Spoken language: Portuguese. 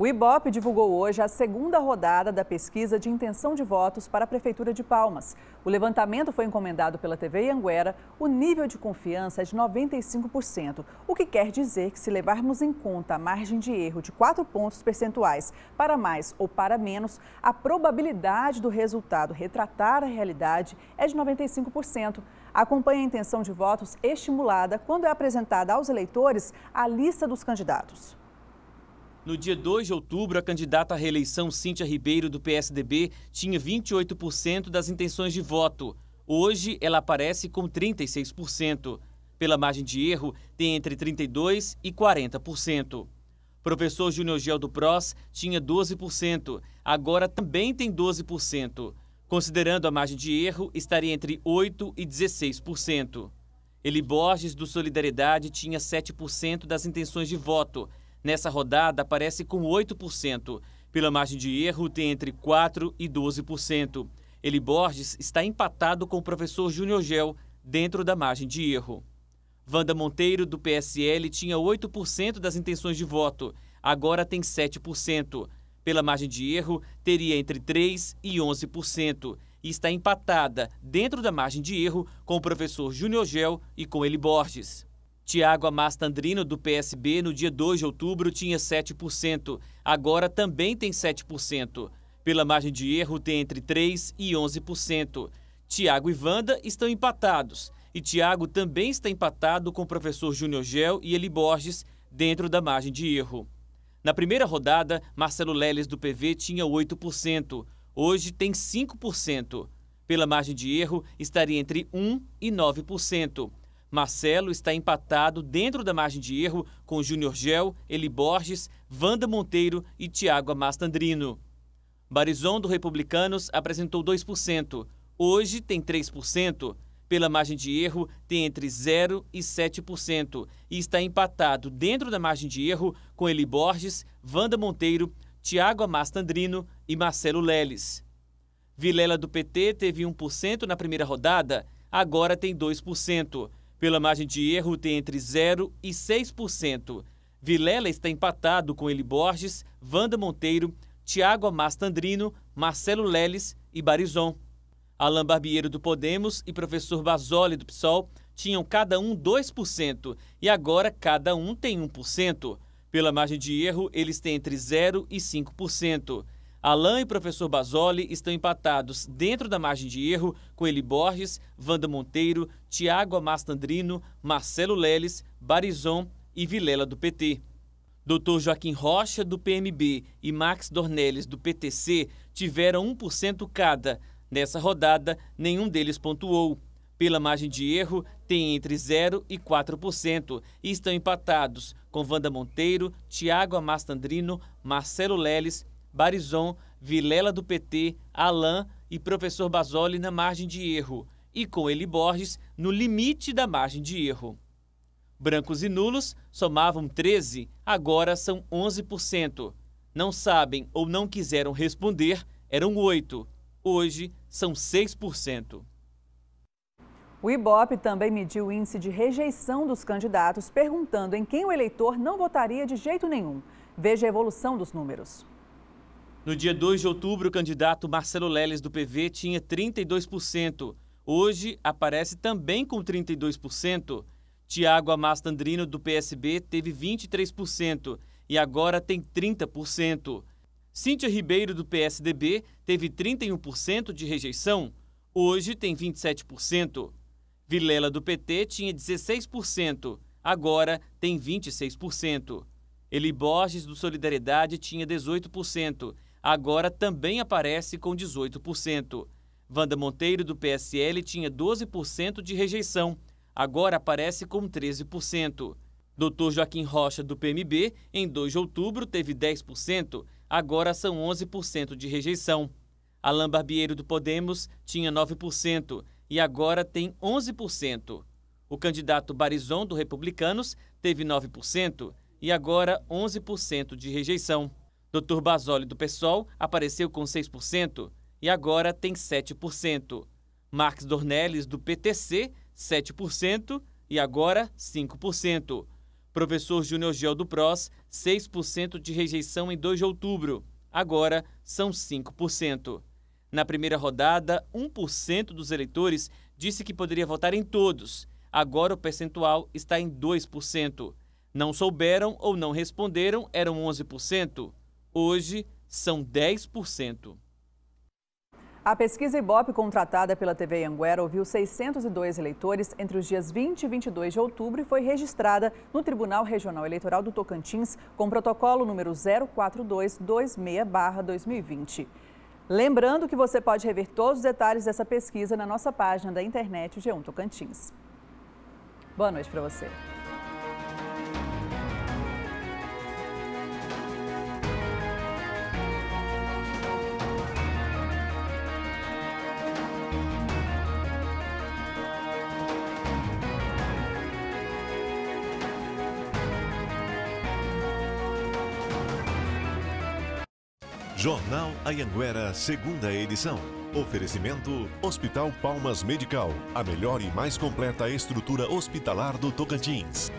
O IBOP divulgou hoje a segunda rodada da pesquisa de intenção de votos para a Prefeitura de Palmas. O levantamento foi encomendado pela TV Anguera. O nível de confiança é de 95%, o que quer dizer que, se levarmos em conta a margem de erro de 4 pontos percentuais para mais ou para menos, a probabilidade do resultado retratar a realidade é de 95%. Acompanhe a intenção de votos estimulada quando é apresentada aos eleitores a lista dos candidatos. No dia 2 de outubro, a candidata à reeleição Cíntia Ribeiro, do PSDB, tinha 28% das intenções de voto. Hoje, ela aparece com 36%. Pela margem de erro, tem entre 32% e 40%. Professor Júnior Gel do PROS tinha 12%, agora também tem 12%. Considerando a margem de erro, estaria entre 8% e 16%. Eli Borges, do Solidariedade, tinha 7% das intenções de voto, Nessa rodada, aparece com 8%. Pela margem de erro, tem entre 4% e 12%. Eli Borges está empatado com o professor Júnior Gel, dentro da margem de erro. Wanda Monteiro, do PSL, tinha 8% das intenções de voto, agora tem 7%. Pela margem de erro, teria entre 3% e 11%, e está empatada, dentro da margem de erro, com o professor Júnior Gel e com Eli Borges. Tiago Amastandrino, do PSB, no dia 2 de outubro tinha 7%, agora também tem 7%. Pela margem de erro, tem entre 3% e 11%. Tiago e Wanda estão empatados, e Tiago também está empatado com o professor Júnior Gel e Eli Borges dentro da margem de erro. Na primeira rodada, Marcelo Leles, do PV, tinha 8%, hoje tem 5%. Pela margem de erro, estaria entre 1% e 9%. Marcelo está empatado dentro da margem de erro com Júnior Gel, Eli Borges, Wanda Monteiro e Tiago Amastandrino. Barizon do Republicanos apresentou 2%, hoje tem 3%. Pela margem de erro, tem entre 0% e 7% e está empatado dentro da margem de erro com Eli Borges, Wanda Monteiro, Tiago Amastandrino e Marcelo Leles. Vilela do PT teve 1% na primeira rodada, agora tem 2%. Pela margem de erro, tem entre 0% e 6%. Vilela está empatado com Eli Borges, Wanda Monteiro, Tiago Amastandrino, Marcelo Leles e Barizon. Alain Barbieiro do Podemos e professor Basoli do PSOL tinham cada um 2% e agora cada um tem 1%. Pela margem de erro, eles têm entre 0% e 5%. Alain e professor Basoli estão empatados dentro da margem de erro com Eli Borges, Wanda Monteiro, Tiago Amastandrino, Marcelo Leles, Barizon e Vilela do PT. Dr. Joaquim Rocha, do PMB, e Max Dornelles, do PTC, tiveram 1% cada. Nessa rodada, nenhum deles pontuou. Pela margem de erro, tem entre 0% e 4% e estão empatados com Wanda Monteiro, Tiago Amastandrino, Marcelo Leles Barizon, Vilela do PT, Alain e professor Basoli na margem de erro, e com ele Borges no limite da margem de erro. Brancos e nulos somavam 13, agora são 11%. Não sabem ou não quiseram responder, eram 8. Hoje são 6%. O IBOP também mediu o índice de rejeição dos candidatos, perguntando em quem o eleitor não votaria de jeito nenhum. Veja a evolução dos números. No dia 2 de outubro, o candidato Marcelo Leles do PV tinha 32%. Hoje aparece também com 32%. Tiago Amastandrino do PSB teve 23% e agora tem 30%. Cíntia Ribeiro do PSDB teve 31% de rejeição, hoje tem 27%. Vilela do PT tinha 16%, agora tem 26%. Eli Borges do Solidariedade tinha 18% agora também aparece com 18%. Wanda Monteiro, do PSL, tinha 12% de rejeição, agora aparece com 13%. Dr. Joaquim Rocha, do PMB, em 2 de outubro teve 10%, agora são 11% de rejeição. Alain Barbieiro, do Podemos, tinha 9% e agora tem 11%. O candidato Barizon, do Republicanos, teve 9% e agora 11% de rejeição. Dr. Basoli, do PSOL, apareceu com 6% e agora tem 7%. Marx Dornelles, do PTC, 7% e agora 5%. Professor Júnior Gel do PROS, 6% de rejeição em 2 de outubro. Agora são 5%. Na primeira rodada, 1% dos eleitores disse que poderia votar em todos. Agora o percentual está em 2%. Não souberam ou não responderam eram 11%. Hoje são 10%. A pesquisa Ibope, contratada pela TV Anguera, ouviu 602 eleitores entre os dias 20 e 22 de outubro e foi registrada no Tribunal Regional Eleitoral do Tocantins com protocolo número 04226-2020. Lembrando que você pode rever todos os detalhes dessa pesquisa na nossa página da internet G1 Tocantins. Boa noite para você. Jornal Ayanguera, segunda edição. Oferecimento Hospital Palmas Medical, a melhor e mais completa estrutura hospitalar do Tocantins.